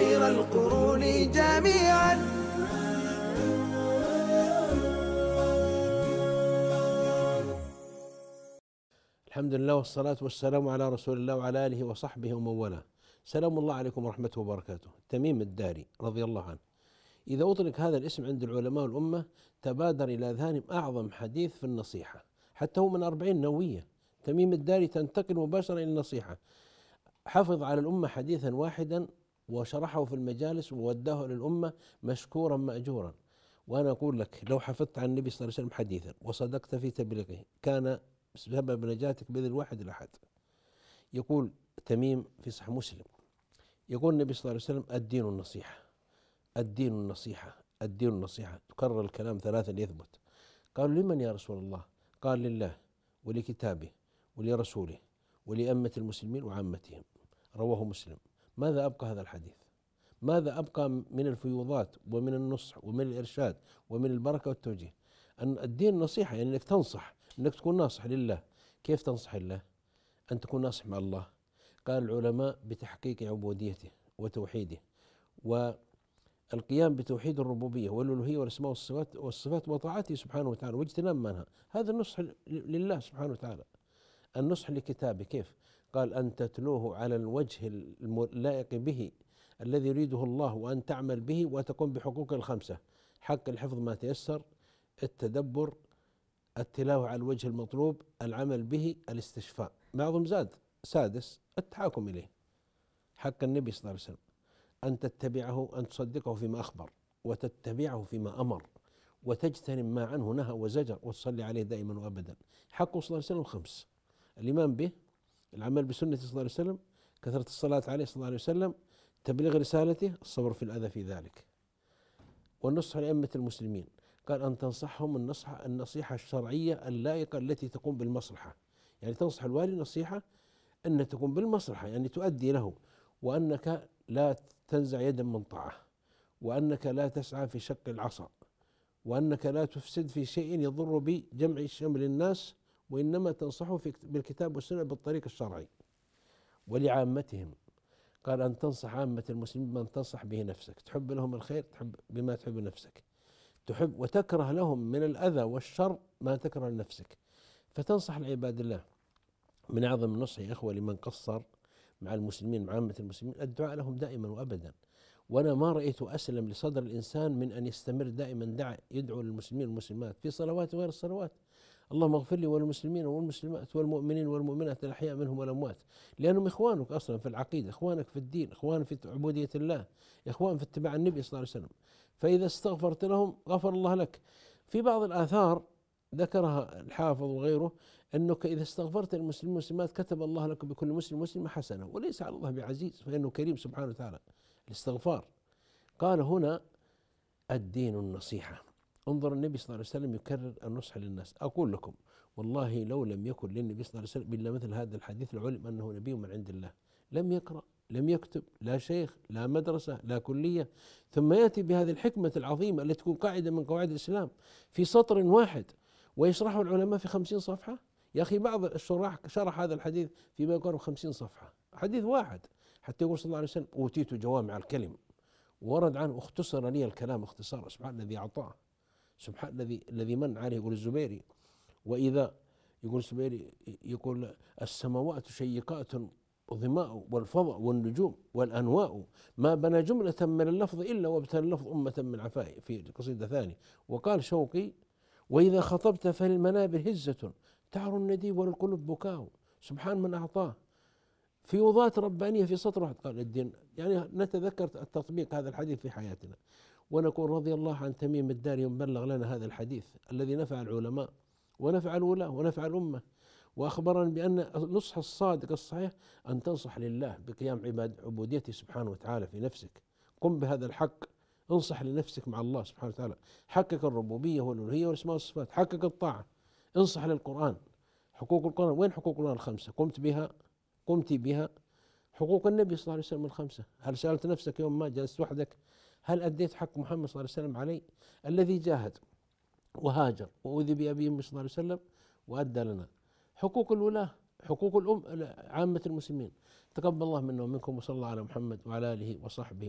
خير القرون جميعا الحمد لله والصلاة والسلام على رسول الله وعلى آله وصحبه ومن والاه سلام الله عليكم ورحمة وبركاته تميم الداري رضي الله عنه إذا أطلق هذا الاسم عند العلماء والأمة تبادر إلى أذهانهم أعظم حديث في النصيحة حتى هو من أربعين نوية تميم الداري تنتقل مباشرة إلى النصيحة حفظ على الأمة حديثا واحدا وشرحه في المجالس ووداه للأمة مشكورا مأجورا وأنا أقول لك لو حفظت عن النبي صلى الله عليه وسلم حديثا وصدقت في تبليغه كان سبب نجاتك بذل الواحد الأحد يقول تميم في صحيح مسلم يقول النبي صلى الله عليه وسلم الدين النصيحة الدين النصيحة الدين النصيحة تكرر الكلام ثلاثا ليثبت قالوا لمن يا رسول الله قال لله ولكتابه ولرسوله ولأمة المسلمين وعامتهم رواه مسلم ماذا أبقى هذا الحديث ماذا أبقى من الفيوضات ومن النصح ومن الإرشاد ومن البركة والتوجيه أن الدين نصيحة يعني أنك تنصح أنك تكون ناصح لله كيف تنصح الله أن تكون ناصح مع الله قال العلماء بتحقيق عبوديته وتوحيده والقيام بتوحيد الربوبية والألوهية والأسماء والصفات والصفات وطاعته سبحانه وتعالى واجتناب منها هذا النصح لله سبحانه وتعالى النصح لكتابه كيف؟ قال أن تتلوه على الوجه اللائق به الذي يريده الله وأن تعمل به وتقوم بحقوق الخمسة حق الحفظ ما تيسر التدبر التلاوة على الوجه المطلوب العمل به الاستشفاء بعضهم زاد سادس التحاكم إليه حق النبي صلى الله عليه وسلم أن تتبعه أن تصدقه فيما أخبر وتتبعه فيما أمر وتجتنب ما عنه نهى وزجر وتصلي عليه دائما وأبدا حقه صلى الله عليه وسلم خمس الإيمان به العمل بسنة صلى الله عليه وسلم كثرة الصلاة عليه صلى الله عليه وسلم تبليغ رسالته الصبر في الأذى في ذلك والنصح لأئمة المسلمين قال أن تنصحهم النصح النصيحة الشرعية اللائقة التي تقوم بالمصلحة يعني تنصح الوالي نصيحة أن تقوم بالمصلحة يعني تؤدي له وأنك لا تنزع يدا من طاعة وأنك لا تسعى في شق العصا وأنك لا تفسد في شيء يضر بجمع شمل الناس وإنما تنصحه بالكتاب والسنة بالطريق الشرعي ولعامتهم قال أن تنصح عامة المسلمين بما تنصح به نفسك تحب لهم الخير تحب بما تحب نفسك تحب وتكره لهم من الأذى والشر ما تكره لنفسك فتنصح العباد الله من أعظم النصح يا إخوة لمن قصر مع المسلمين مع عامة المسلمين الدعاء لهم دائما وأبدا وأنا ما رأيت أسلم لصدر الإنسان من أن يستمر دائما دعاء يدعو للمسلمين والمسلمات في صلوات وغير الصلوات اللهم اغفر لي وللمسلمين والمسلمات والمؤمنين والمؤمنات الاحياء منهم والاموات لانهم اخوانك اصلا في العقيده اخوانك في الدين اخوان في عبوديه الله اخوان في اتباع النبي صلى الله عليه وسلم فاذا استغفرت لهم غفر الله لك في بعض الاثار ذكرها الحافظ وغيره انك اذا استغفرت المسلمين والمسلمات كتب الله لك بكل مسلم مسلم حسنه وليس على الله بعزيز فانه كريم سبحانه وتعالى الاستغفار قال هنا الدين النصيحه انظر النبي صلى الله عليه وسلم يكرر النصح للناس أقول لكم والله لو لم يكن للنبي صلى الله عليه وسلم إلا مثل هذا الحديث لعلم أنه نبي من عند الله لم يقرأ لم يكتب لا شيخ لا مدرسة لا كلية ثم يأتي بهذه الحكمة العظيمة التي تكون قاعدة من قواعد الإسلام في سطر واحد ويشرحه العلماء في خمسين صفحة يا أخي بعض الشراح شرح هذا الحديث فيما يقارب خمسين صفحة حديث واحد حتى يقول صلى الله عليه وسلم أوتيت جوامع الكلم ورد عنه اختصر لي الكلام اختصار سبحان الذي أعطاه سبحان الذي الذي من عليه يقول الزبيري وإذا يقول الزبيري يقول السماوات شيقات ظماء والفضاء والنجوم والأنواء ما بنى جملة من اللفظ إلا وابتلى اللفظ أمة من عفائه في قصيدة ثانية وقال شوقي وإذا خطبت فللمنابر هزة تعر الندي وللقلوب بكاء سبحان من أعطاه في وضات ربانية في سطر واحد قال الدين يعني نتذكر التطبيق هذا الحديث في حياتنا ونقول رضي الله عن تميم الداري بلغ لنا هذا الحديث الذي نفع العلماء ونفع الولاة ونفع الأمة وأخبرنا بأن النصح الصادق الصحيح أن تنصح لله بقيام عباد عبوديته سبحانه وتعالى في نفسك قم بهذا الحق انصح لنفسك مع الله سبحانه وتعالى حقق الربوبية والألوهية والأسماء والصفات حقق الطاعة انصح للقرآن حقوق القرآن وين حقوق القرآن الخمسة قمت بها قمت بها حقوق النبي صلى الله عليه وسلم الخمسة هل سألت نفسك يوم ما جلست وحدك هل أديت حق محمد صلى الله عليه وسلم علي الذي جاهد وهاجر وأوذي بأبيه صلى الله عليه وسلم وأدى لنا حقوق الولاة حقوق الأم عامة المسلمين تقبل الله منا ومنكم وصلى الله على محمد وعلى آله وصحبه